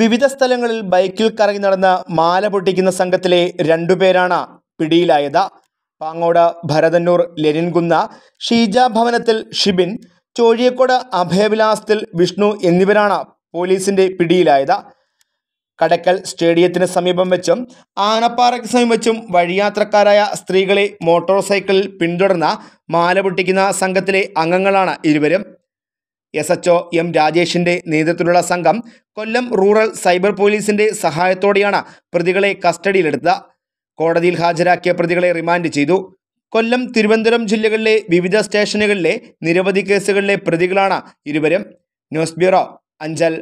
വിവിധ സ്ഥലങ്ങളിൽ ബൈക്കിൽ കറങ്ങി നടന്ന മാല പൊട്ടിക്കുന്ന സംഘത്തിലെ രണ്ടുപേരാണ് പിടിയിലായത് പാങ്ങോട് ഭരതന്നൂർ ലെനിൻകുന്ന ഷീജ ഭവനത്തിൽ ഷിബിൻ ചോഴിയക്കോട് അഭയവിലാസത്തിൽ വിഷ്ണു എന്നിവരാണ് പോലീസിന്റെ പിടിയിലായത് കടക്കൽ സ്റ്റേഡിയത്തിന് സമീപം വെച്ചും ആനപ്പാറയ്ക്ക് സമീപം വെച്ചും വഴിയാത്രക്കാരായ സ്ത്രീകളെ മോട്ടോർ സൈക്കിളിൽ പിന്തുടർന്ന മാല പൊട്ടിക്കുന്ന സംഘത്തിലെ അംഗങ്ങളാണ് ഇരുവരും എസ് എച്ച് ഒ എം രാജേഷിൻ്റെ നേതൃത്വത്തിലുള്ള സംഘം കൊല്ലം റൂറൽ സൈബർ പോലീസിൻ്റെ സഹായത്തോടെയാണ് പ്രതികളെ കസ്റ്റഡിയിലെടുത്തത് കോടതിയിൽ ഹാജരാക്കിയ പ്രതികളെ റിമാൻഡ് ചെയ്തു കൊല്ലം തിരുവനന്തപുരം ജില്ലകളിലെ വിവിധ സ്റ്റേഷനുകളിലെ നിരവധി കേസുകളിലെ പ്രതികളാണ് ഇരുവരും ന്യൂസ് ബ്യൂറോ അഞ്ചൽ